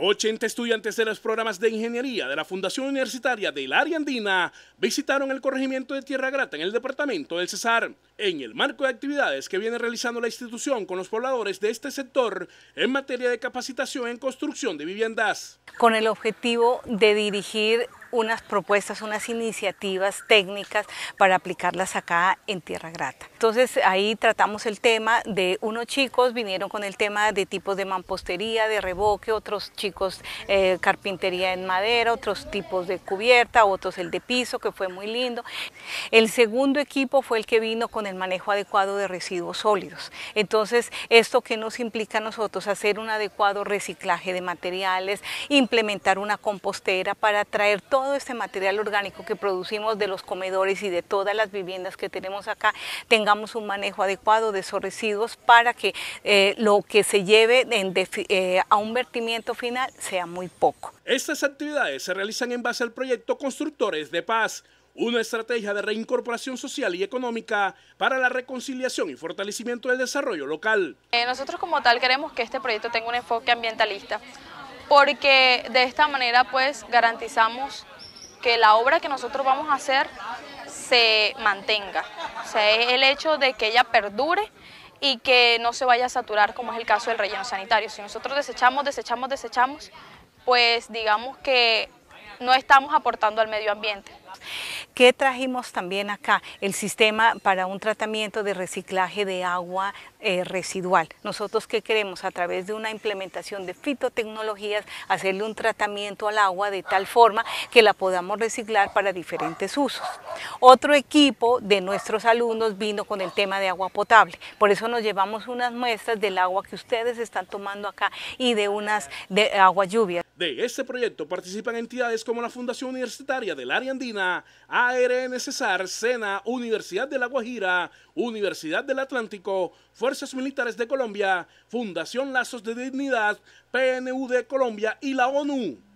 80 estudiantes de los programas de ingeniería de la Fundación Universitaria del Área Andina visitaron el corregimiento de Tierra Grata en el departamento del Cesar. En el marco de actividades que viene realizando la institución con los pobladores de este sector en materia de capacitación en construcción de viviendas. Con el objetivo de dirigir unas propuestas, unas iniciativas técnicas para aplicarlas acá en Tierra Grata. Entonces ahí tratamos el tema de unos chicos vinieron con el tema de tipos de mampostería, de reboque, otros chicos eh, carpintería en madera, otros tipos de cubierta, otros el de piso que fue muy lindo. El segundo equipo fue el que vino con el manejo adecuado de residuos sólidos. Entonces esto que nos implica a nosotros hacer un adecuado reciclaje de materiales, implementar una compostera para traer todo todo este material orgánico que producimos de los comedores y de todas las viviendas que tenemos acá, tengamos un manejo adecuado de esos residuos para que eh, lo que se lleve eh, a un vertimiento final sea muy poco. Estas actividades se realizan en base al proyecto Constructores de Paz, una estrategia de reincorporación social y económica para la reconciliación y fortalecimiento del desarrollo local. Eh, nosotros como tal queremos que este proyecto tenga un enfoque ambientalista, porque de esta manera pues garantizamos que la obra que nosotros vamos a hacer se mantenga. O sea, es el hecho de que ella perdure y que no se vaya a saturar como es el caso del relleno sanitario. Si nosotros desechamos, desechamos, desechamos, pues digamos que no estamos aportando al medio ambiente. ¿Qué trajimos también acá? El sistema para un tratamiento de reciclaje de agua eh, residual. Nosotros que queremos a través de una implementación de fitotecnologías hacerle un tratamiento al agua de tal forma que la podamos reciclar para diferentes usos. Otro equipo de nuestros alumnos vino con el tema de agua potable. Por eso nos llevamos unas muestras del agua que ustedes están tomando acá y de unas de agua lluvia. De este proyecto participan entidades como la Fundación Universitaria del Área Andina, ARN Cesar, SENA, Universidad de La Guajira, Universidad del Atlántico, Fuerzas Militares de Colombia, Fundación Lazos de Dignidad, PNU de Colombia y la ONU.